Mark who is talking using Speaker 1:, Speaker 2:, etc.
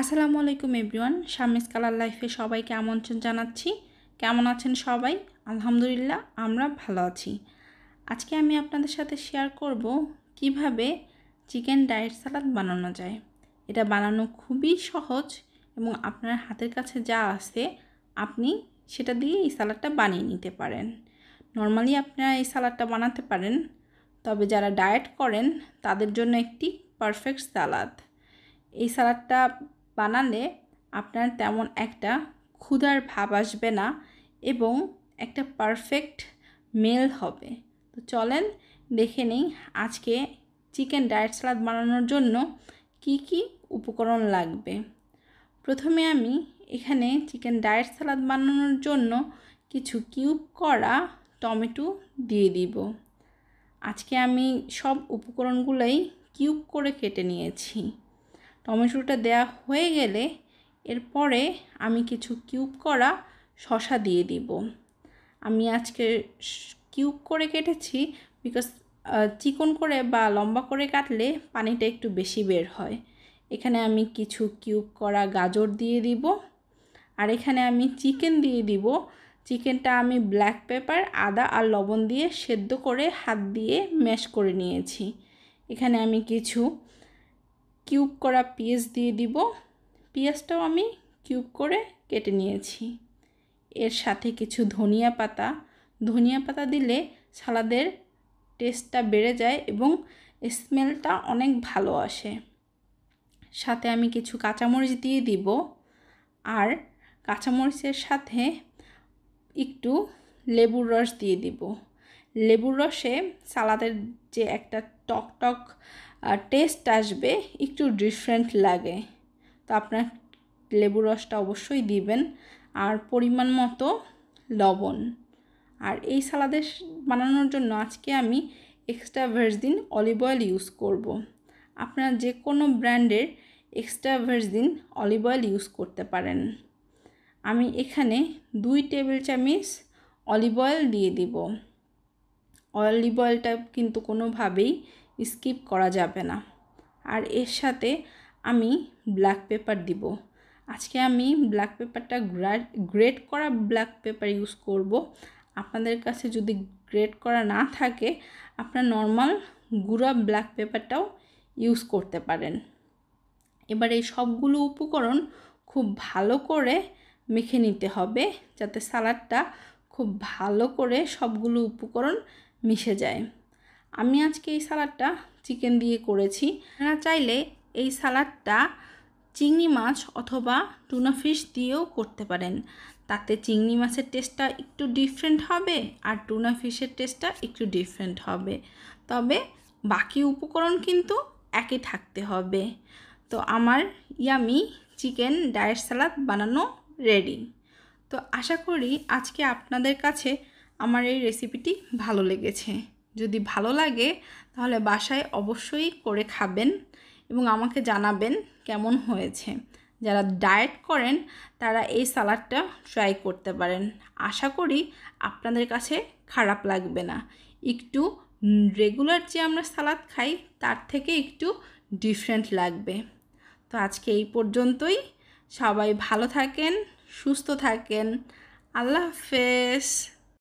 Speaker 1: আসসালামু আলাইকুম everyone স্বামীস colour লাইফে সবাইকে আমন্ত্রণ জানাচ্ছি কেমন আছেন সবাই আলহামদুলিল্লাহ আমরা ভালো আছি আজকে আমি আপনাদের সাথে শেয়ার করব কিভাবে চিকেন ডায়েট সালাদ বানানো যায় এটা বানানো খুবই সহজ এবং আপনার হাতের কাছে যা আছে আপনি সেটা দিয়ে এই সালাডটা বানিয়ে নিতে পারেন নর্মালি আপনারা এই সালাডটা বানাতে পারেন তবে যারা ডায়েট করেন তাদের জন্য একটি পারফেক্ট সালাদ এই সালাডটা বানালে আপনার তেমন একটা ক্ষুধার ভাব আসবে না এবং একটা পারফেক্ট মেল হবে তো চলেন দেখে নিই আজকে চিকেন ডায়েট সালাদ বানানোর জন্য কি কি উপকরণ লাগবে প্রথমে আমি এখানে চিকেন ডায়েট সালাদ বানানোর জন্য কিছু কিউব করা টমেটো দিয়ে দিব আজকে আমি সব উপকরণগুলোই কিউব করে কেটে নিয়েছি টমেটোটা দেয়া হয়ে গেলে এরপরে আমি কিছু কিউব করা শশা দিয়ে দিব আমি আজকে কিউব করে কেটেছি বিকজ চিকন করে বা লম্বা করে কাটলে পানিটা একটু বেশি বের হয় এখানে আমি কিছু কিউব করা গাজর দিয়ে দিব আর এখানে আমি চিকেন দিয়ে দিব চিকেনটা আমি ব্ল্যাক পেপার আদা আর লবণ দিয়ে সেদ্ধ করে হাত দিয়ে ম্যাশ করে নিয়েছি এখানে আমি কিছু কিউব করা পিঁয়াজ দিয়ে দিব পেঁয়াজটাও আমি কিউব করে কেটে নিয়েছি এর সাথে কিছু ধনিয়া পাতা ধনিয়া পাতা দিলে সালাদের টেস্টটা বেড়ে যায় এবং স্মেলটা অনেক ভালো আসে সাথে আমি কিছু কাঁচামরিচ দিয়ে দিব আর কাঁচামরিচের সাথে একটু লেবুর রস দিয়ে দিব লেবুর রসে সালাদের যে একটা টক টক টেস্ট আসবে একটু ডিফারেন্ট লাগে তো আপনার লেবুর রসটা অবশ্যই দিবেন আর পরিমাণ মতো লবণ আর এই সালাদের বানানোর জন্য আজকে আমি extra virgin olive oil use করব। আপনারা যে কোনো ব্র্যান্ডের extra virgin olive oil use করতে পারেন আমি এখানে দুই টেবিল চামিচ অলিভ অয়েল দিয়ে দিব অলিভ অয়েলটা কিন্তু কোনোভাবেই স্কিপ করা যাবে না আর এর সাথে আমি ব্ল্যাক পেপার দিব আজকে আমি ব্ল্যাক পেপারটা গ্রেড করা ব্ল্যাক পেপার ইউজ করব আপনাদের কাছে যদি গ্রেড করা না থাকে আপনার নর্মাল গুঁড়া ব্ল্যাক পেপারটাও ইউজ করতে পারেন এবার এই সবগুলো উপকরণ খুব ভালো করে মেখে নিতে হবে যাতে সালাডটা খুব ভালো করে সবগুলো উপকরণ মিশে যায় আমি আজকে এই সালাডটা চিকেন দিয়ে করেছি আপনারা চাইলে এই সালাডটা চিংড়ি মাছ অথবা টুনা ফিশ দিয়েও করতে পারেন তাতে চিংড়ি মাছের টেস্টটা একটু ডিফারেন্ট হবে আর টুনা ফিশের টেস্টটা একটু ডিফারেন্ট হবে তবে বাকি উপকরণ কিন্তু একই থাকতে হবে তো আমার ইয়ামি চিকেন ডায়েট সালাদ বানানো রেডি তো আশা করি আজকে আপনাদের কাছে আমার এই রেসিপিটি ভালো লেগেছে যদি ভালো লাগে তাহলে বাসায় অবশ্যই করে খাবেন এবং আমাকে জানাবেন কেমন হয়েছে যারা ডায়েট করেন তারা এই সালাডটা ট্রাই করতে পারেন আশা করি আপনাদের কাছে খারাপ লাগবে না একটু রেগুলার যে আমরা সালাদ খাই তার থেকে একটু ডিফারেন্ট লাগবে তো আজকে এই পর্যন্তই সবাই ভালো থাকেন সুস্থ থাকেন আল্লাহ হাফেজ